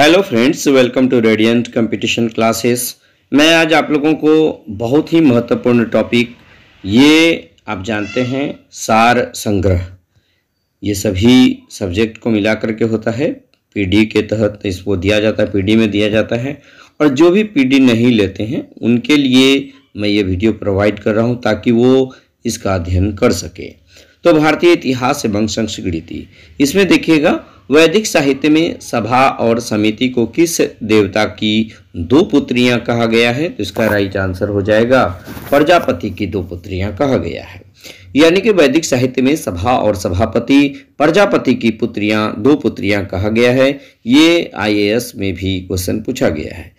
hello friends welcome to radiant competition classes मैं आज आप लोगों को बहुत ही महत्वपूर्ण टॉपिक ये आप जानते हैं सार संग्रह ये सभी सब्जेक्ट को मिला करके होता है पीडी के तहत इसको दिया जाता है पीडी में दिया जाता है और जो भी पीडी नहीं लेते हैं उनके लिए मैं ये वीडियो प्रोवाइड कर रहा हूँ ताकि वो इसका अध्ययन कर सके तो भारतीय इतिहास एवं संस्कृति इसमें देखिएगा वैदिक साहित्य में सभा और समिति को किस देवता की दो पुत्रियां कहा गया है तो इसका राइट आंसर हो जाएगा प्रजापति की दो पुत्रियां कहा गया है यानी कि वैदिक साहित्य में सभा और सभापति प्रजापति की पुत्रियां दो पुत्रियां कहा गया है ये आईएएस में भी क्वेश्चन पूछा गया है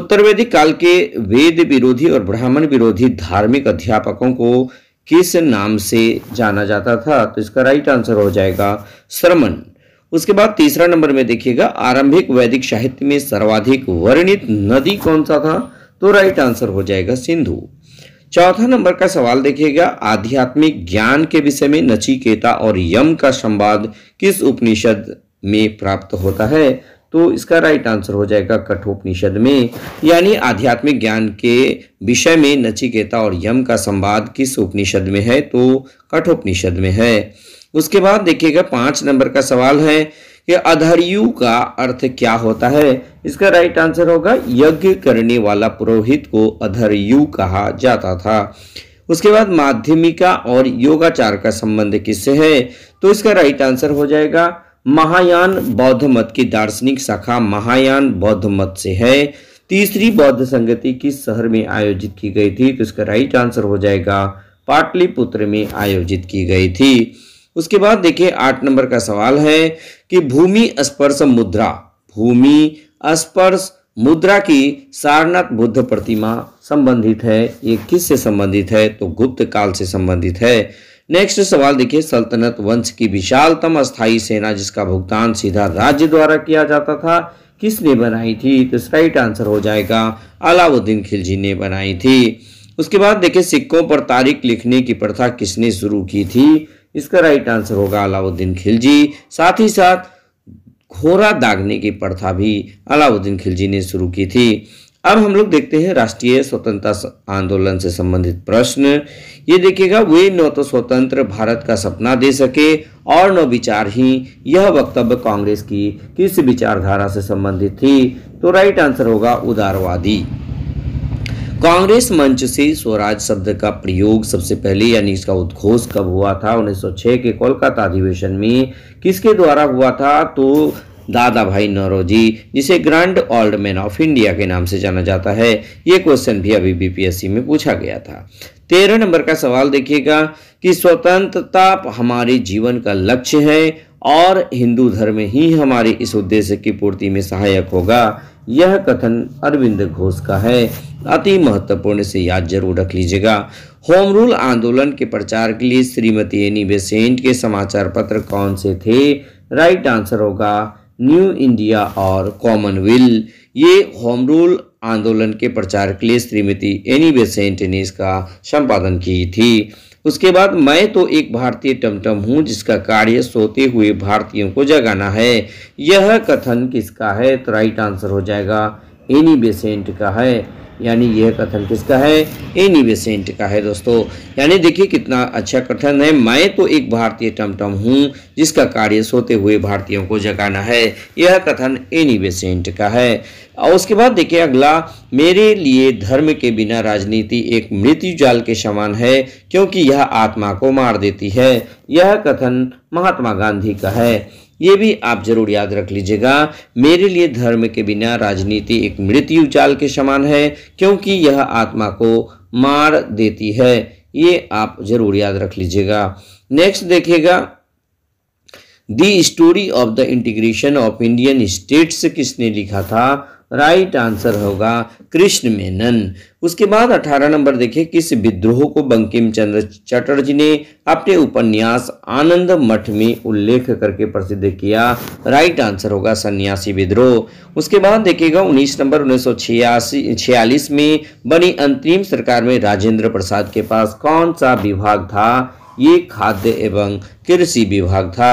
उत्तर वैदिक काल के वेद विरोधी और ब्राह्मण विरोधी धार्मिक अध्यापकों को किस नाम से जाना जाता था तो इसका राइट आंसर हो जाएगा श्रमण उसके बाद तीसरा नंबर में देखिएगा आरंभिक वैदिक साहित्य में सर्वाधिक वर्णित नदी कौन सा था तो राइट आंसर हो जाएगा सिंधु चौथा नंबर का सवाल देखिएगा आध्यात्मिक ज्ञान के विषय में नचिकेता और यम का संवाद किस उपनिषद में प्राप्त होता है तो इसका राइट आंसर हो जाएगा कठोपनिषद में यानी आध्यात्मिक ज्ञान के विषय में नचिकेता और यम का संवाद किस उपनिषद में है तो कठोपनिषद में है उसके बाद देखिएगा पांच नंबर का सवाल है कि अधरयु का अर्थ क्या होता है इसका राइट आंसर होगा यज्ञ करने वाला पुरोहित को अधरयु कहा जाता था उसके बाद माध्यमिका और योगाचार का संबंध किससे है तो इसका राइट आंसर हो जाएगा महायान बौद्ध मत की दार्शनिक शाखा महायान बौद्ध मत से है तीसरी बौद्ध संगति किस शहर में आयोजित की गई थी तो इसका राइट आंसर हो जाएगा पाटलिपुत्र में आयोजित की गई थी उसके बाद देखिए आठ नंबर का सवाल है कि भूमि स्पर्श मुद्रा भूमि स्पर्श मुद्रा की सारनाथ बुद्ध प्रतिमा संबंधित है ये किससे संबंधित है तो गुप्त काल से संबंधित है नेक्स्ट सवाल देखिए सल्तनत वंश की विशालतम स्थायी सेना जिसका भुगतान सीधा राज्य द्वारा किया जाता था किसने बनाई थी तो राइट आंसर हो जाएगा अलाउद्दीन खिलजी ने बनाई थी उसके बाद देखिए सिक्कों पर तारीख लिखने की प्रथा किसने शुरू की थी इसका राइट आंसर होगा अलाउद्दीन खिलजी साथ ही साथ घोरा दागने की प्रथा भी अलाउद्दीन खिलजी ने शुरू की थी अब हम लोग देखते हैं राष्ट्रीय स्वतंत्रता आंदोलन से संबंधित प्रश्न ये देखिएगा वे न तो स्वतंत्र भारत का सपना दे सके और न विचार ही यह वक्तव्य कांग्रेस की किस विचारधारा से संबंधित थी तो राइट आंसर होगा उदारवादी कांग्रेस मंच से स्वराज शब्द का प्रयोग सबसे पहले यानी इसका उद्घोष कब हुआ था 1906 के कोलकाता अधिवेशन में किसके द्वारा हुआ था तो दादा भाई नरोजी जिसे grand old man of India के नाम से जाना जाता है ये क्वेश्चन भी अभी बीपीएससी में पूछा गया था तेरह नंबर का सवाल देखिएगा कि स्वतंत्रता हमारे जीवन का लक्ष्य है और हिंदू धर्म ही हमारे इस उद्देश्य की पूर्ति में सहायक होगा यह कथन अरविंद घोष का है अति महत्वपूर्ण से याद जरूर रख लीजिएगा होम रूल आंदोलन के प्रचार के लिए श्रीमती एनी बेसेंट के समाचार पत्र कौन से थे राइट आंसर होगा न्यू इंडिया और कॉमनवेल ये होम रूल आंदोलन के प्रचार के लिए श्रीमती एनी बेसेंट ने इसका संपादन की थी उसके बाद मैं तो एक भारतीय टमटम हूँ जिसका कार्य सोते हुए भारतीयों को जगाना है यह कथन किसका है तो राइट आंसर हो जाएगा एनी बेसेंट का है यानी यह कथन किसका है एनी बेसेंट का है दोस्तों यानी देखिए कितना अच्छा कथन है मैं तो एक भारतीय टमटम हूँ जिसका कार्य सोते हुए भारतीयों को जगाना है यह कथन एनी बेसेंट का है और उसके बाद देखिए अगला मेरे लिए धर्म के बिना राजनीति एक मृत्यु जाल के समान है क्योंकि यह आत्मा को मार देती है यह कथन महात्मा गांधी का है ये भी आप जरूर याद रख लीजिएगा मेरे लिए धर्म के बिना राजनीति एक मृत्यु जाल के समान है क्योंकि यह आत्मा को मार देती है ये आप जरूर याद रख लीजिएगा नेक्स्ट देखिएगा the story of the integration of Indian states किसने लिखा था राइट आंसर होगा कृष्ण मेनन उसके बाद 18 नंबर देखिए किस विद्रोह को बंकिम चंद्र चटर्जी ने अपने उपन्यास आनंद मठ में उल्लेख करके प्रसिद्ध किया राइट आंसर होगा सन्यासी विद्रोह उसके बाद देखिएगा 19 नंबर उन्नीस में बनी अंतरिम सरकार में राजेंद्र प्रसाद के पास कौन सा विभाग था ये खाद्य एवं कृषि विभाग था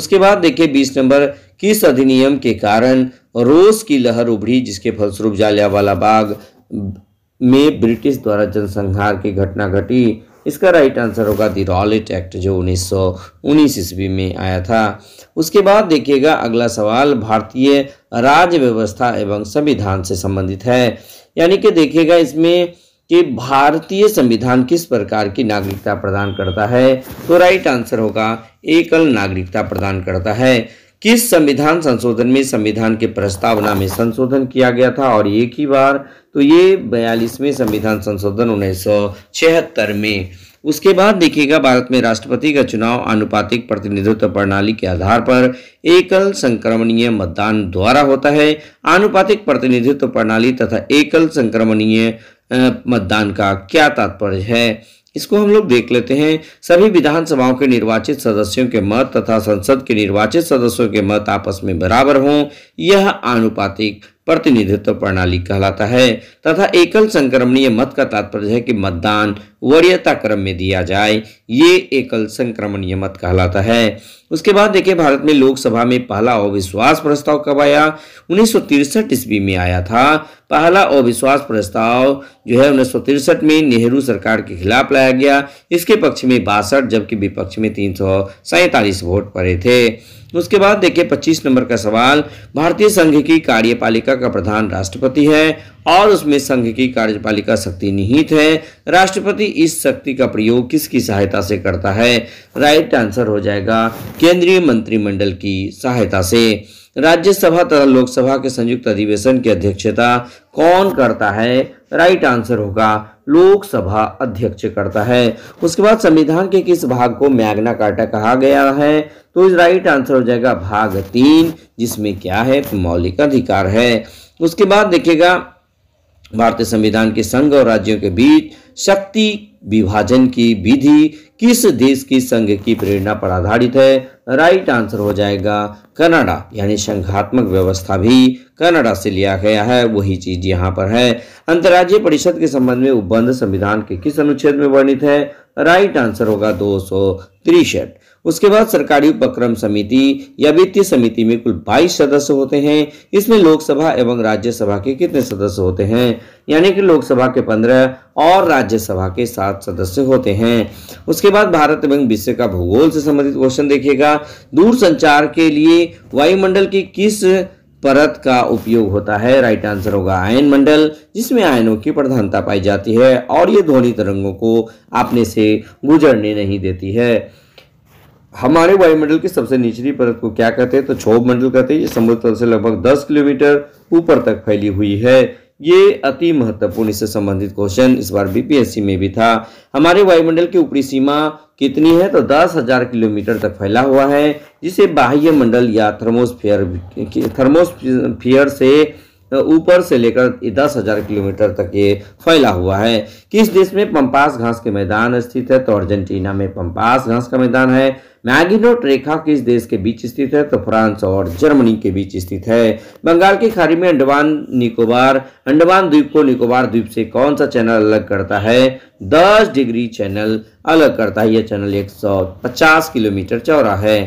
उसके बाद देखिए 20 नंबर किस अधिनियम के कारण रोस की लहर उभरी जिसके फलस्वरूप जालियावाला बाग में ब्रिटिश द्वारा जनसंहार की घटना घटी इसका राइट आंसर होगा दी रॉलेट एक्ट जो उन्नीस सौ उन्नीस ईस्वी में आया था उसके बाद देखिएगा अगला सवाल भारतीय राज्य व्यवस्था एवं संविधान से संबंधित है यानी कि देखिएगा इसमें कि भारतीय संविधान किस प्रकार की नागरिकता प्रदान करता है तो राइट आंसर होगा एकल नागरिकता प्रदान करता है किस संविधान संशोधन में संविधान के प्रस्तावना में संशोधन किया गया था और एक ही बार तो ये बयालीसवें संविधान संशोधन उन्नीस में उसके बाद देखिएगा भारत में राष्ट्रपति का चुनाव आनुपातिक प्रतिनिधित्व प्रणाली के आधार पर एकल संक्रमणीय मतदान द्वारा होता है आनुपातिक प्रतिनिधित्व प्रणाली तथा एकल संक्रमणीय मतदान का क्या तात्पर्य है इसको हम लोग देख लेते हैं सभी विधानसभाओं के निर्वाचित सदस्यों के मत तथा संसद के निर्वाचित सदस्यों के मत आपस में बराबर हों यह आनुपातिक प्रतिनिधित्व प्रणाली कहलाता है तथा एकल संक्रमणीय मत का तात्पर्य है कि मतदान वरीयता क्रम में दिया जाए ये एकल संक्रमणीय मत कहलाता है उसके बाद देखिए भारत में लोकसभा में पहला अविश्वास प्रस्ताव कब आया उन्नीस ईस्वी में आया था पहला अविश्वास प्रस्ताव जो है उन्नीस में नेहरू सरकार के खिलाफ लाया गया इसके पक्ष में बासठ जबकि विपक्ष में तीन वोट पड़े थे उसके बाद देखिए 25 नंबर का सवाल भारतीय संघ की कार्यपालिका का प्रधान राष्ट्रपति है और उसमें संघ की कार्यपालिका शक्ति निहित है राष्ट्रपति इस शक्ति का प्रयोग किसकी सहायता से करता है राइट आंसर हो जाएगा केंद्रीय मंत्रिमंडल की सहायता से राज्यसभा तथा लोकसभा के संयुक्त अधिवेशन की अध्यक्षता कौन करता है राइट आंसर होगा लोकसभा अध्यक्ष करता है उसके बाद संविधान के किस भाग को मैग्ना कार्टा कहा गया है तो राइट आंसर हो जाएगा भाग तीन जिसमें क्या है मौलिक अधिकार है उसके बाद देखिएगा भारतीय संविधान के संघ और राज्यों के बीच शक्ति विभाजन की विधि किस देश की संघ की प्रेरणा पर आधारित है राइट आंसर हो जाएगा कनाडा यानी संघात्मक व्यवस्था भी कनाडा से लिया गया है वही चीज यहाँ पर है अंतर्राज्यीय परिषद के संबंध में उपबंध संविधान के किस अनुच्छेद में वर्णित है राइट आंसर होगा दो सौ उसके बाद सरकारी उपक्रम समिति या वित्तीय समिति में कुल 22 सदस्य होते हैं इसमें लोकसभा एवं राज्यसभा के कितने सदस्य होते हैं यानी कि लोकसभा के 15 और राज्यसभा के सात सदस्य होते हैं उसके बाद भारत एवं विश्व का भूगोल से संबंधित क्वेश्चन देखिएगा संचार के लिए वायुमंडल की किस परत का उपयोग होता है राइट आंसर होगा आयन मंडल जिसमें आयनों की प्रधानता पाई जाती है और ये ध्वनि तरंगों को अपने से गुजरने नहीं देती है हमारे वायुमंडल की सबसे निचली परत को क्या कहते हैं तो क्षोभ मंडल कहते हैं ये समुद्र तल से लगभग 10 किलोमीटर ऊपर तक फैली हुई है ये अति महत्वपूर्ण इससे संबंधित क्वेश्चन इस बार बीपीएससी में भी था हमारे वायुमंडल की ऊपरी सीमा कितनी है तो दस हजार किलोमीटर तक फैला हुआ है जिसे बाह्य मंडल या थर्मोस्फेयर थर्मोस्फियर से ऊपर से लेकर दस हजार किलोमीटर तक ये फैला हुआ है किस देश में पंपास घास के मैदान स्थित है तो अर्जेंटीना में पंपास घास का मैदान है मैगिनोट रेखा किस देश के बीच स्थित है तो फ्रांस और जर्मनी के बीच स्थित है बंगाल की खाड़ी में अंडमान निकोबार अंडमान द्वीप को निकोबार द्वीप से कौन सा चैनल अलग करता है दस डिग्री चैनल अलग करता है यह चैनल एक किलोमीटर चौरा है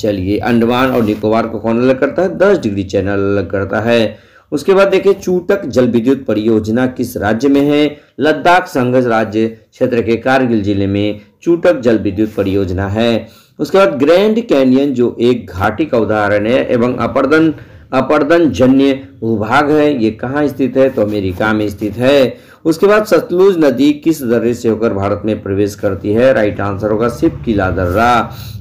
चलिए अंडमान और निकोबार को कौन अलग करता है दस डिग्री चैनल अलग करता है उसके बाद देखिए चूटक जल विद्युत परियोजना किस राज्य में है लद्दाख संघर्ष राज्य क्षेत्र के कारगिल जिले में चूटक जल विद्युत परियोजना है उसके बाद ग्रैंड कैनियन जो एक घाटी का उदाहरण है एवं अपर्दन अपर्दन जन्य भूभाग है ये कहाँ स्थित है तो अमेरिका में स्थित है उसके बाद सतलुज नदी किस दर्रे से होकर भारत में प्रवेश करती है राइट आंसर होगा सिप किला दर्रा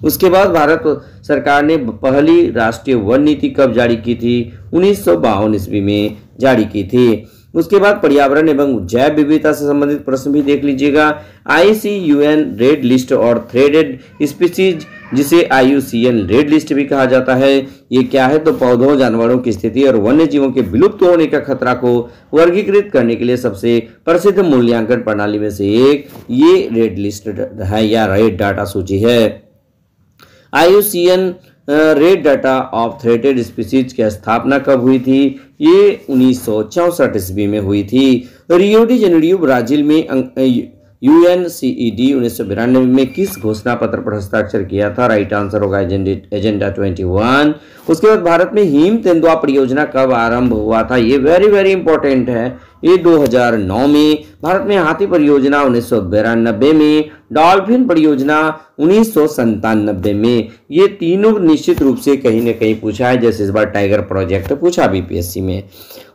उसके बाद भारत सरकार ने पहली राष्ट्रीय वन नीति कब जारी की थी उन्नीस सौ ईस्वी में जारी की थी उसके बाद पर्यावरण एवं जैव विविधता से संबंधित प्रश्न भी देख लीजिएगा आई रेड लिस्ट और थ्रेडेड स्पीसीज जिसे आयुसीएन रेड लिस्ट भी कहा जाता है ये क्या है तो पौधों जानवरों की स्थिति और वन्य जीवों के विलुप्त होने का खतरा को वर्गीकृत करने के लिए सबसे प्रसिद्ध मूल्यांकन प्रणाली में से एक ये रेड लिस्ट है या रेड डाटा सूची है IUCN red data of threatened species की स्थापना कब हुई थी ये उन्नीस ईस्वी में हुई थी रियोडी डी जेनेडियो ब्राजील में अं, U N C E D उन्नीस सौ बिरानवे में किस घोषणा पत्र पर हस्ताक्षर किया था राइट आंसर होगा एजेंडा ट्वेंटी वन उसके बाद भारत में हिम तेंदुआ परियोजना कब आरंभ हुआ था ये वेरी वेरी इंपॉर्टेंट है ये 2009 में भारत में हाथी परियोजना उन्नीस में डॉल्फिन परियोजना उन्नीस में ये तीनों निश्चित रूप से कहीं ना कहीं पूछा है जैसे इस बार टाइगर प्रोजेक्ट पूछा बीपीएससी में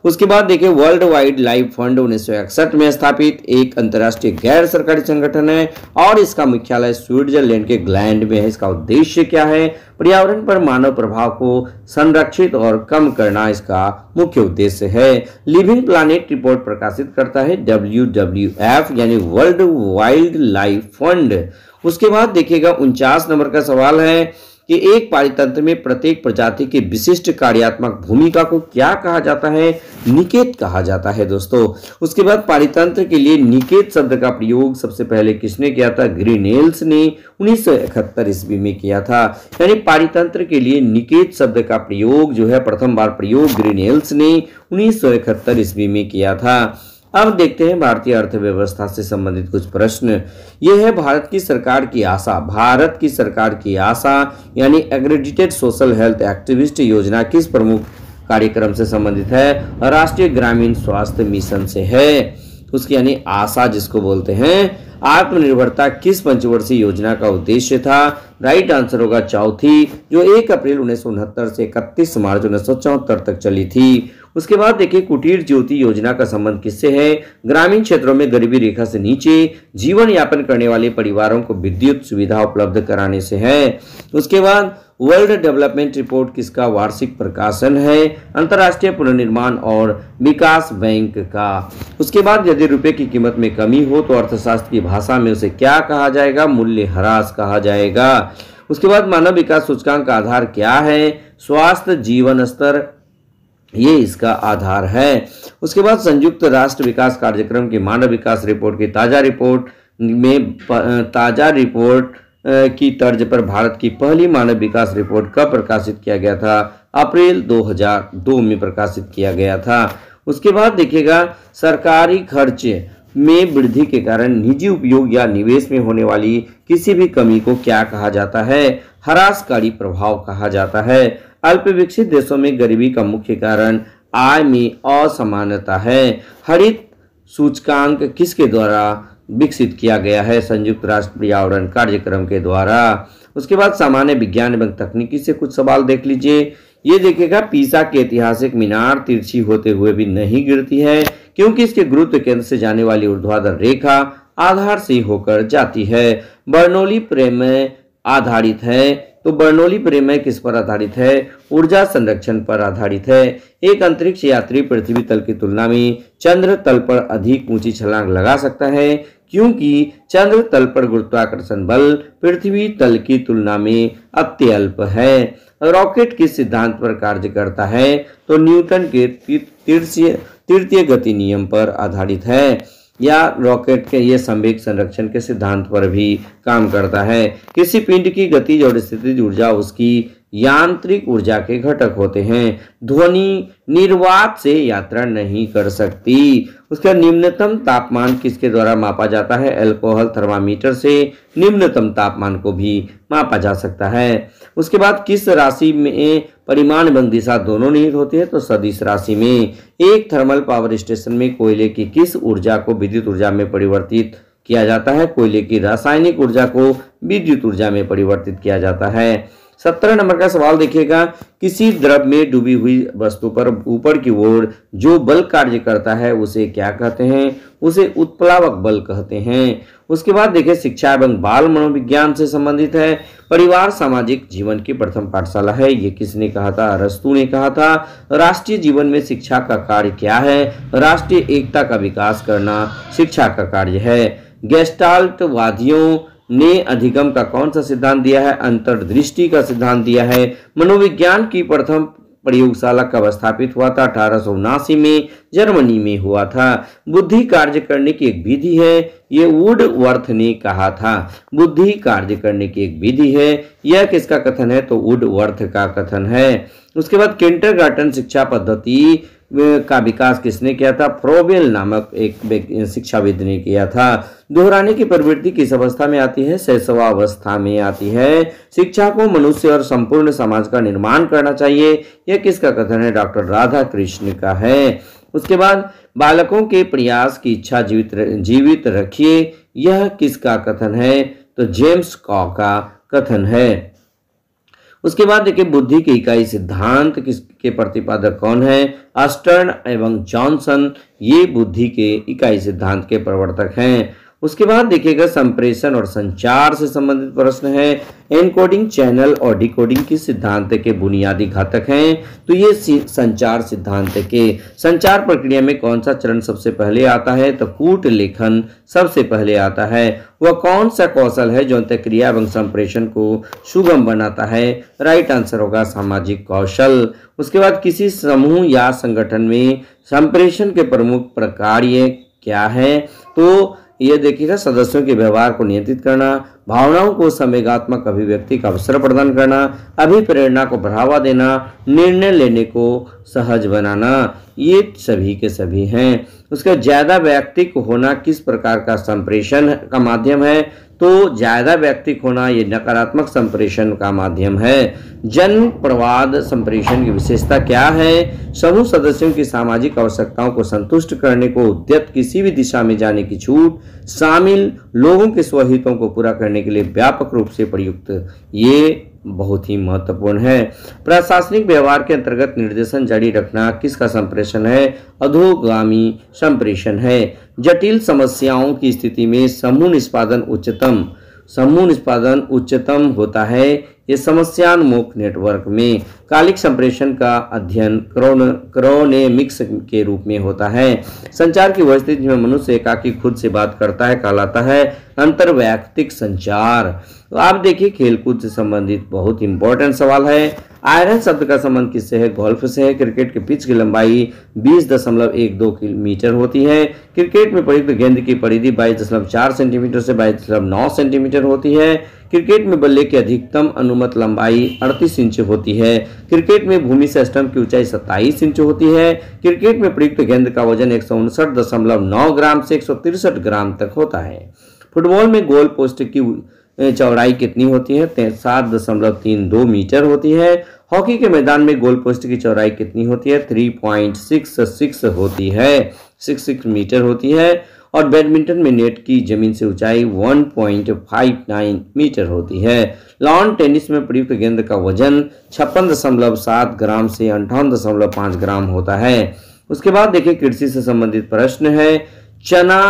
उसके बाद देखिये वर्ल्ड वाइड लाइफ फंड उन्नीस में स्थापित एक अंतर्राष्ट्रीय गैर सरकारी संगठन है और इसका मुख्यालय स्विट्जरलैंड के ग्लैंड में है इसका उद्देश्य क्या है पर्यावरण पर मानव प्रभाव को संरक्षित और कम करना इसका मुख्य उद्देश्य है लिविंग प्लानिट रिपोर्ट प्रकाशित करता है डब्ल्यू डब्ल्यू एफ यानी वर्ल्ड वाइल्ड लाइफ फंड उसके बाद देखिएगा उनचास नंबर का सवाल है कि एक पारितंत्र में प्रत्येक प्रजाति के विशिष्ट कार्यात्मक भूमिका को क्या कहा जाता है निकेत कहा जाता है दोस्तों उसके बाद पारितंत्र के लिए निकेत शब्द का प्रयोग सबसे पहले किसने किया था ग्रीनेल्स ने 1971 ईस्वी में किया था यानी पारितंत्र के लिए निकेत शब्द का प्रयोग जो है प्रथम बार प्रयोग ग्रीनेल्स ने इकहत्तर ईस्वी में किया था अब देखते हैं भारतीय अर्थव्यवस्था से संबंधित कुछ प्रश्न यह है भारत की सरकार की आशा भारत की सरकार की आशा यानी एग्रेडिटेड सोशल हेल्थ एक्टिविस्ट योजना किस प्रमुख कार्यक्रम से संबंधित है राष्ट्रीय ग्रामीण स्वास्थ्य मिशन से है उसकी यानी आशा जिसको बोलते हैं आत्मनिर्भरता किस पंचवर्षीय योजना का उद्देश्य था राइट आंसर होगा चौथी जो 1 अप्रैल उन्नीस से 31 मार्च उन्नीस तक चली थी उसके बाद देखिए कुटीर ज्योति योजना का संबंध किससे है ग्रामीण क्षेत्रों में गरीबी रेखा से नीचे जीवन यापन करने वाले परिवारों को विद्युत सुविधा उपलब्ध कराने से है उसके बाद वर्ल्ड डेवलपमेंट रिपोर्ट किसका वार्षिक प्रकाशन है अंतर्राष्ट्रीय पुनर्निर्माण और विकास बैंक का उसके बाद यदि रुपए की कीमत में कमी हो तो अर्थशास्त्र की भाषा में उसे क्या कहा जाएगा मूल्य ह्रास कहा जाएगा उसके बाद मानव विकास सूचकांक का आधार क्या है स्वास्थ्य जीवन स्तर ये इसका आधार है उसके बाद संयुक्त राष्ट्र विकास कार्यक्रम की मानव विकास रिपोर्ट की ताज़ा रिपोर्ट में ताज़ा रिपोर्ट की तर्ज पर भारत की पहली मानव विकास रिपोर्ट कब प्रकाशित किया गया था अप्रैल 2002 में प्रकाशित किया गया था उसके बाद देखिएगा सरकारी खर्च में वृद्धि के कारण निजी उपयोग या निवेश में होने वाली किसी भी कमी को क्या कहा जाता है हरासकारी प्रभाव कहा जाता है अल्प विकसित देशों में गरीबी का मुख्य कारण आय में असमानता है हरित सूचकांक किसके द्वारा विकसित किया गया है संयुक्त राष्ट्र पर्यावरण कार्यक्रम के द्वारा उसके बाद सामान्य विज्ञान एवं तकनीकी से कुछ सवाल देख लीजिए ये देखेगा पीसा के ऐतिहासिक मीनार तिरछी होते हुए भी नहीं गिरती है क्योंकि इसके गुरुत्व केंद्र से जाने वाली ऊर्ध्वाधर रेखा आधार से होकर जाती है बर्नौली प्रेम आधारित है तो बर्नौली प्रमेय किस पर आधारित है ऊर्जा संरक्षण पर आधारित है एक अंतरिक्ष यात्री पृथ्वी तल की तुलना में चंद्र तल पर अधिक ऊंची छलांग लगा सकता है क्योंकि चंद्र तल पर गुरुत्वाकर्षण बल पृथ्वी तल की तुलना में अत्यल्प है रॉकेट किस सिद्धांत पर कार्य करता है तो न्यूटन के तृतीय गति नियम पर आधारित है या रॉकेट के ये संवेक संरक्षण के सिद्धांत पर भी काम करता है किसी पिंड की गति और स्थिति ऊर्जा उसकी यांत्रिक ऊर्जा के घटक होते हैं ध्वनि निर्वात से यात्रा नहीं कर सकती उसका निम्नतम तापमान किसके द्वारा मापा जाता है अल्कोहल थर्मामीटर से निम्नतम तापमान को भी मापा जा सकता है उसके बाद किस राशि में परिमाण एवं दिशा दोनों निहित होती है तो सदिश राशि में एक थर्मल पावर स्टेशन में कोयले की किस ऊर्जा को विद्युत ऊर्जा में परिवर्तित किया जाता है कोयले की रासायनिक ऊर्जा को विद्युत ऊर्जा में परिवर्तित किया जाता है सत्रह नंबर का सवाल देखिएगा किसी द्रव में डूबी हुई वस्तु पर ऊपर की ओर जो बल कार्य करता है उसे क्या कहते हैं उसे उत्प्लावक बल कहते हैं उसके बाद देखिए शिक्षा एवं बाल मनोविज्ञान से संबंधित है परिवार सामाजिक जीवन की प्रथम पाठशाला है ये किसने कहा था रस्तु ने कहा था राष्ट्रीय जीवन में शिक्षा का कार्य क्या है राष्ट्रीय एकता का विकास करना शिक्षा का कार्य है गेस्टाल्टवादियों ने अधिगम का कौन सा सिद्धांत दिया है अंतर्दृष्टि का सिद्धांत दिया है मनोविज्ञान की प्रथम प्रयोगशाला कब स्थापित हुआ था अठारह में जर्मनी में हुआ था बुद्धि कार्य करने की एक विधि है ये वुड वर्थ ने कहा था बुद्धि कार्य करने की एक विधि है यह किसका कथन है तो वुड वर्थ का कथन है उसके बाद किंटर शिक्षा पद्धति का विकास किसने किया था फ्रोबेल नामक एक शिक्षाविद ने किया था दोहराने की प्रवृत्ति किस अवस्था में आती है शैशवावस्था में आती है शिक्षा को मनुष्य और संपूर्ण समाज का निर्माण करना चाहिए यह किसका कथन है डॉक्टर राधा कृष्ण का है उसके बाद बालकों के प्रयास की इच्छा जीवित जीवित रखिए यह किसका कथन है तो जेम्स कॉ का कथन है उसके बाद देखिए बुद्धि के इकाई सिद्धांत किसके प्रतिपादक कौन है अस्टर्न एवं जॉनसन ये बुद्धि के इकाई सिद्धांत के प्रवर्तक हैं उसके बाद देखिएगा संप्रेषण और संचार से संबंधित प्रश्न है एनकोडिंग चैनल और डिकोडिंग के सिद्धांत के बुनियादी घातक हैं तो ये संचार सिद्धांत के संचार प्रक्रिया में कौन सा चरण सबसे पहले आता है तो कूट लेखन सबसे पहले आता है वह कौन सा कौशल है जो अंत्यक्रिया एवं संप्रेषण को सुगम बनाता है राइट आंसर होगा सामाजिक कौशल उसके बाद किसी समूह या संगठन में संप्रेषण के प्रमुख प्रकार क्या है तो ये देखिएगा सदस्यों के व्यवहार को नियंत्रित करना भावनाओं को संवेगात्मक अभिव्यक्ति का अवसर प्रदान करना अभिप्रेरणा को बढ़ावा देना निर्णय लेने को सहज बनाना ये सभी के सभी हैं उसका ज़्यादा व्यक्तिक होना किस प्रकार का संप्रेषण का माध्यम है तो ज़्यादा व्यक्तिक होना ये नकारात्मक संप्रेषण का माध्यम है जन्म प्रवाद संप्रेषण की विशेषता क्या है समूह सदस्यों की सामाजिक आवश्यकताओं को संतुष्ट करने को उद्यत किसी भी दिशा में जाने की छूट शामिल लोगों के स्वहितों को पूरा करने करने के लिए व्यापक रूप से प्रयुक्त ये बहुत ही महत्वपूर्ण है प्रशासनिक व्यवहार के अंतर्गत निर्देशन जारी रखना किसका संप्रेषण है अधोगामी संप्रेषण है जटिल समस्याओं की स्थिति में समूह निष्पादन उच्चतम समूह निष्पादन उच्चतम होता है ये समस्यान्मुख नेटवर्क में कालिक संप्रेषण का अध्ययन क्रोन क्रोनेमिक्स के रूप में होता है संचार की वस्तुति में मनुष्य एकाकी खुद से बात करता है कहलाता है अंतर्वैयक्तिक संचार तो आप देखिए खेलकूद से संबंधित बहुत इंपॉर्टेंट सवाल है आयरन शब्द का संबंध किससे है गोल्फ से है क्रिकेट के पिच की लंबाई 20.12 किलोमीटर होती है क्रिकेट में प्रयुक्त तो गेंद की परिधि 22.4 सेंटीमीटर से 22.9 सेंटीमीटर होती है क्रिकेट में बल्ले की अधिकतम अनुमत लंबाई 38 इंच होती है क्रिकेट में भूमि से स्टंप की ऊंचाई 27 इंच होती है क्रिकेट में प्रयुक्त गेंद का वजन एक ग्राम से एक ग्राम तक होता है फुटबॉल में गोल पोस्ट की चौड़ाई कितनी होती है सात दशमलव तीन दो मीटर होती है हॉकी के मैदान में गोल पोस्ट की चौड़ाई कितनी होती है थ्री पॉइंट सिक्स सिक्स होती है सिक्स सिक्स मीटर होती है और बैडमिंटन में नेट की जमीन से ऊंचाई one point five nine metre होती है लॉन टेनिस में प्रयुक्त गेंद का वजन छप्पन दशमलव सात ग्राम से अंठावन दशमलव ग्राम होता है उसके बाद देखिए कृषि से संबंधित प्रश्न है चना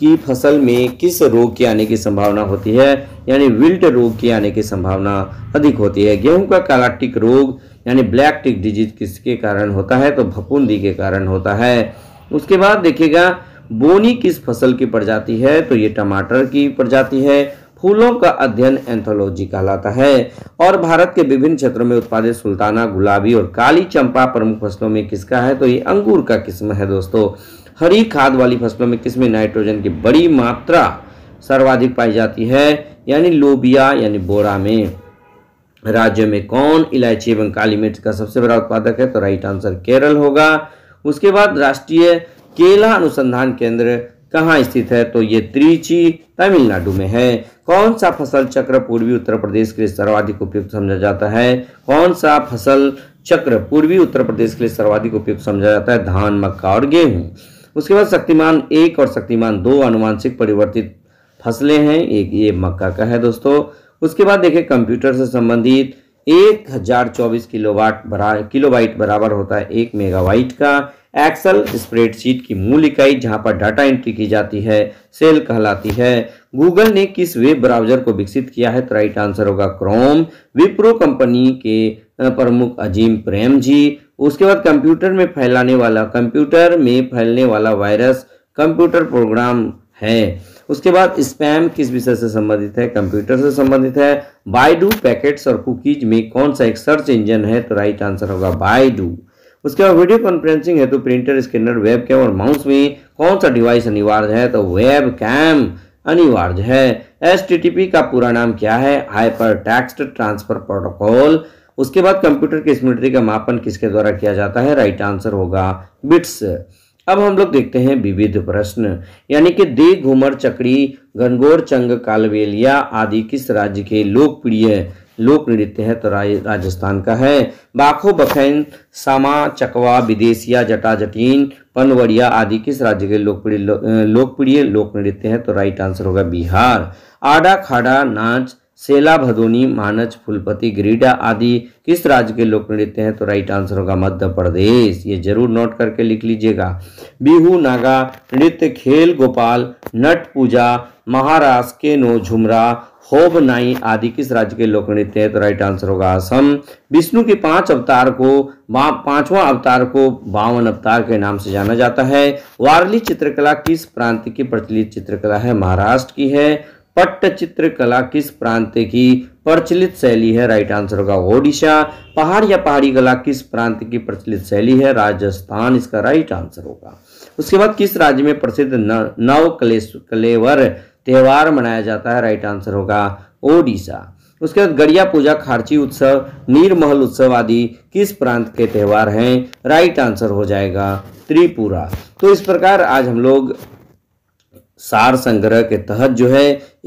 की फसल में किस रोग के आने की संभावना होती है यानी विल्ट रोग के आने की संभावना अधिक होती है गेहूं का काला टिक रोग यानी ब्लैक टिक डिजीज किसके कारण होता है तो भपूंदी के कारण होता है उसके बाद देखिएगा बोनी किस फसल की प्रजाति है तो ये टमाटर की प्रजाति है फूलों का अध्ययन एंथोलॉजी कहलाता है और भारत के विभिन्न क्षेत्रों में उत्पादित सुल्ताना गुलाबी और काली चंपा प्रमुख फसलों में किसका है तो ये अंगूर का किस्म है दोस्तों हरी खाद वाली फसलों में किसमें नाइट्रोजन की बड़ी मात्रा सर्वाधिक पाई जाती है यानी लोबिया यानी बोरा में राज्य में कौन इलायची एवं काली मिर्च का सबसे बड़ा उत्पादक है तो राइट आंसर केरल होगा उसके बाद राष्ट्रीय केला अनुसंधान केंद्र कहाँ स्थित है तो ये त्रिची तमिलनाडु में है कौन सा फसल चक्र पूर्वी उत्तर प्रदेश के लिए सर्वाधिक उपयुक्त समझा जाता है कौन सा फसल चक्र पूर्वी उत्तर प्रदेश के लिए सर्वाधिक उपयुक्त समझा जाता है धान मक्का और गेहूँ उसके बाद शक्तिमान एक और शक्तिमान दो अनुवांशिक परिवर्तित फसलें हैं एक ये मक्का का है दोस्तों उसके बाद देखें कंप्यूटर से संबंधित एक हजार चौबीस किलोवाट बरा किलोवाइट बराबर होता है एक मेगावाइट का एक्सल स्प्रेडशीट की मूल इकाई जहां पर डाटा एंट्री की जाती है सेल कहलाती है गूगल ने किस वेब ब्राउजर को विकसित किया है तो राइट आंसर होगा क्रोम विप्रो कंपनी के प्रमुख अजीम प्रेम जी उसके बाद कंप्यूटर में फैलाने वाला कंप्यूटर में फैलने वाला वायरस कंप्यूटर प्रोग्राम है उसके बाद स्पैम किस विषय से संबंधित है कंप्यूटर से संबंधित है बायडू पैकेट्स और कुकीज में कौन सा एक सर्च इंजन है तो राइट आंसर होगा बायडू उसके बाद वीडियो कॉन्फ्रेंसिंग है तो प्रिंटर स्कैनर वेब कैम और माउस में कौन सा डिवाइस अनिवार्य है तो वेब कैम अनिवार्य है एस का पूरा नाम क्या है हाइपर टेक्स्ट ट्रांसफर प्रोटोकॉल उसके बाद कंप्यूटर की स्मृति का मापन किसके द्वारा किया जाता है राइट आंसर होगा बिट्स अब हम लोग देखते हैं विविध प्रश्न यानी कि दे घूमर चकड़ी घनगोर चंग कालवेलिया आदि किस राज्य के लोकप्रिय लोक नृत्य है तो राजस्थान का है बाखो बखैन सामा चकवा विदेशिया जटा जटीन पनवरिया आदि किस राज्य के लोकप्रिय लोकप्रिय लोक नृत्य है तो राइट आंसर होगा बिहार आडा खाड़ा नाच सेला भदोनी मानच फुलपति ग्रीडा आदि किस राज्य के लोक नृत्य हैं तो राइट आंसर होगा मध्य प्रदेश ये जरूर नोट करके लिख लीजिएगा बिहू नागा नृत्य खेल गोपाल नट पूजा महाराष्ट्र के नो झुमरा होब नाई आदि किस राज्य के लोक नृत्य है तो राइट आंसर होगा असम विष्णु के पांच अवतार को पांचवा अवतार को बावन अवतार के नाम से जाना जाता है वारली चित्रकला किस प्रांत की प्रचलित चित्रकला है महाराष्ट्र की है पट्टचित्र कला किस प्रांत की प्रचलित शैली है राइट आंसर होगा ओडिशा पहाड़ या पहाड़ी कला किस प्रांत की प्रचलित शैली है राजस्थान इसका राइट आंसर होगा उसके बाद किस राज्य में प्रसिद्ध नव कलेवर त्यौहार मनाया जाता है राइट आंसर होगा ओडिशा उसके बाद गड़िया पूजा खारची उत्सव नीरमहल उत्सव आदि किस प्रांत के त्यौहार हैं राइट आंसर हो जाएगा त्रिपुरा तो इस प्रकार आज हम लोग सार संग्रह के तहत जो है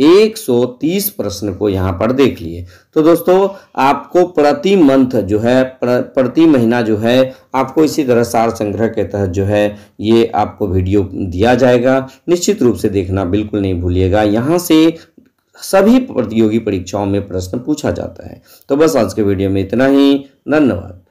130 प्रश्न को यहाँ पर देख लिए तो दोस्तों आपको प्रति मंथ जो है प्र, प्रति महीना जो है आपको इसी तरह सार संग्रह के तहत जो है ये आपको वीडियो दिया जाएगा निश्चित रूप से देखना बिल्कुल नहीं भूलिएगा यहाँ से सभी प्रतियोगी परीक्षाओं में प्रश्न पूछा जाता है तो बस आज के वीडियो में इतना ही धन्यवाद